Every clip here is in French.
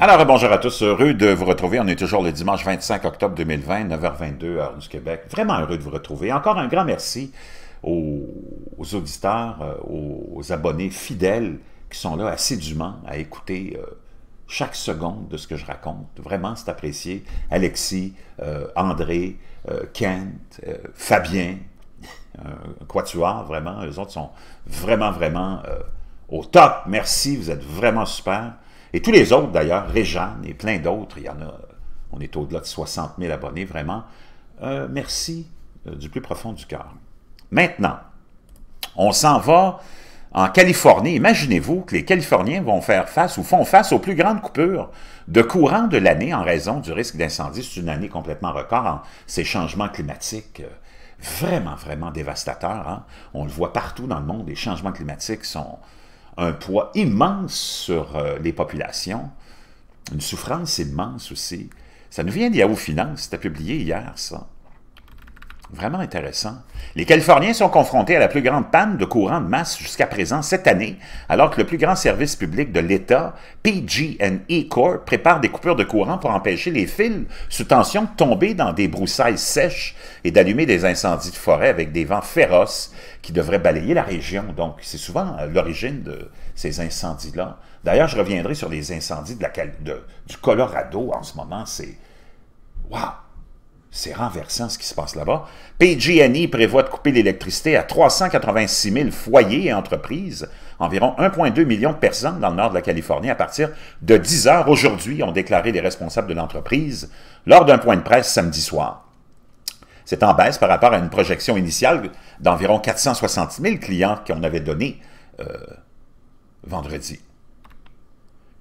Alors, bonjour à tous. Heureux de vous retrouver. On est toujours le dimanche 25 octobre 2020, 9h22, heure du Québec. Vraiment heureux de vous retrouver. Encore un grand merci aux, auditeurs, euh, aux abonnés fidèles qui sont là assidûment à écouter euh, chaque seconde de ce que je raconte. Vraiment, c'est apprécié. Alexis, euh, André, Kent, Fabien, tu quatuor, vraiment. Les autres sont vraiment, vraiment au top. Merci, vous êtes vraiment super. Et tous les autres, d'ailleurs, Réjeanne et plein d'autres, il y en a, on est au-delà de 60 000 abonnés, vraiment. merci euh, du plus profond du cœur. Maintenant, on s'en va en Californie. Imaginez-vous que les Californiens vont faire face ou font face aux plus grandes coupures de courant de l'année en raison du risque d'incendie. C'est une année complètement record en ces changements climatiques euh, vraiment, vraiment dévastateurs. Hein. On le voit partout dans le monde, les changements climatiques sont, un poids immense sur euh, les populations, une souffrance immense aussi. Ça nous vient d'Yahoo Finance, c'était publié hier, ça. Vraiment intéressant. Les Californiens sont confrontés à la plus grande panne de courant de masse jusqu'à présent cette année, alors que le plus grand service public de l'État, PG&E Corp, prépare des coupures de courant pour empêcher les fils sous tension de tomber dans des broussailles sèches et d'allumer des incendies de forêt avec des vents féroces qui devraient balayer la région. Donc, c'est souvent euh, l'origine de ces incendies-là. D'ailleurs, je reviendrai sur les incendies de la, du Colorado en ce moment. C'est... waouh. C'est renversant ce qui se passe là-bas. PG&E prévoit de couper l'électricité à 386 000 foyers et entreprises, environ 1,2 million de personnes dans le nord de la Californie à partir de 10 heures aujourd'hui, ont déclaré les responsables de l'entreprise lors d'un point de presse samedi soir. C'est en baisse par rapport à une projection initiale d'environ 460 000 clients qu'on avait donné euh, vendredi.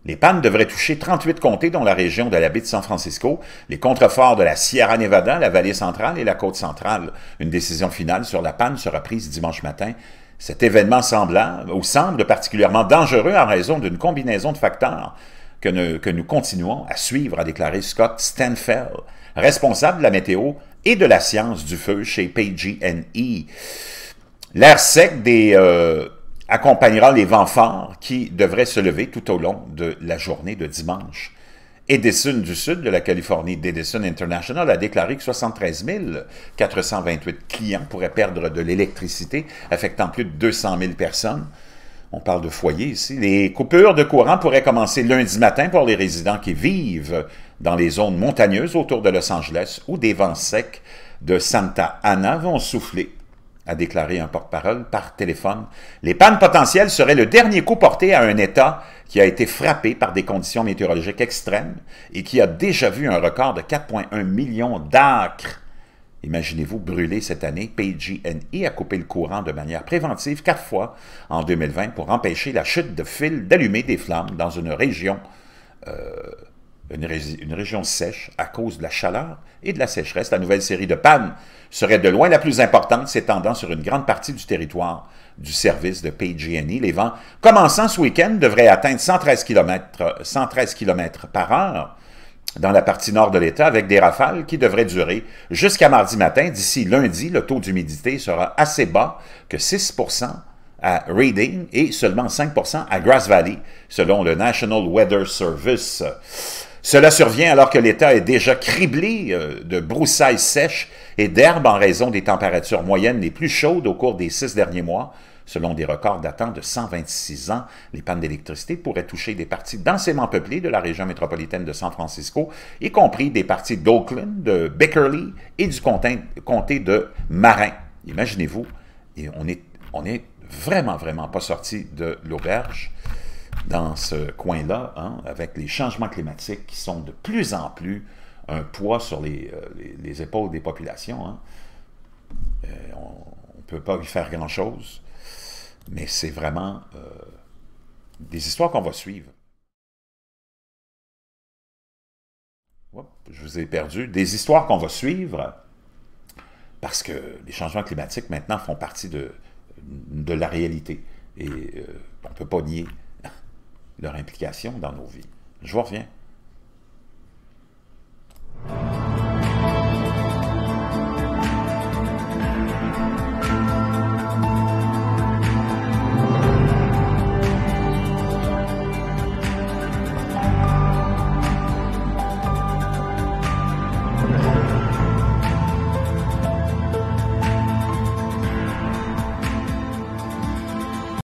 Les pannes devraient toucher 38 comtés, dont la région de la baie de San Francisco, les contreforts de la Sierra Nevada, la vallée centrale et la côte centrale. Une décision finale sur la panne sera prise dimanche matin. Cet événement semblable, ou semble particulièrement dangereux en raison d'une combinaison de facteurs que, que nous continuons à suivre, a déclaré Scott Stanfell, responsable de la météo et de la science du feu chez PG&E. L'air sec des... Euh, accompagnera les vents forts qui devraient se lever tout au long de la journée de dimanche. Edison du sud de la Californie, d'Edison International, a déclaré que 73 428 clients pourraient perdre de l'électricité, affectant plus de 200 000 personnes. On parle de foyers ici. Les coupures de courant pourraient commencer lundi matin pour les résidents qui vivent dans les zones montagneuses autour de Los Angeles où des vents secs de Santa Ana vont souffler a déclaré un porte-parole par téléphone. Les pannes potentielles seraient le dernier coup porté à un État qui a été frappé par des conditions météorologiques extrêmes et qui a déjà vu un record de 4,1 millions d'acres. Imaginez-vous brûler cette année, PG&E a coupé le courant de manière préventive quatre fois en 2020 pour empêcher la chute de fils d'allumer des flammes dans une région euh, une, région sèche à cause de la chaleur et de la sécheresse. La nouvelle série de pannes serait de loin la plus importante, s'étendant sur une grande partie du territoire du service de PG&E. Les vents commençant ce week-end devraient atteindre 113 km, 113 km par heure dans la partie nord de l'État avec des rafales qui devraient durer jusqu'à mardi matin. D'ici lundi, le taux d'humidité sera assez bas que 6 à Reading et seulement 5 à Grass Valley, selon le National Weather Service. Cela survient alors que l'État est déjà criblé euh, de broussailles sèches et d'herbes en raison des températures moyennes les plus chaudes au cours des six derniers mois. Selon des records datant de 126 ans, les pannes d'électricité pourraient toucher des parties densément peuplées de la région métropolitaine de San Francisco, y compris des parties d'Oakland, de Berkeley et du comté de Marin. Imaginez-vous, on n'est on est vraiment, vraiment pas sorti de l'auberge dans ce coin-là, hein, avec les changements climatiques qui sont de plus en plus un poids sur les, euh, épaules des populations. Hein. Euh, on ne peut pas y faire grand-chose, mais c'est vraiment euh, des histoires qu'on va suivre. je vous ai perdu. Des histoires qu'on va suivre parce que les changements climatiques maintenant font partie de, de la réalité et on ne peut pas nier leur implication dans nos vies. Je vous reviens.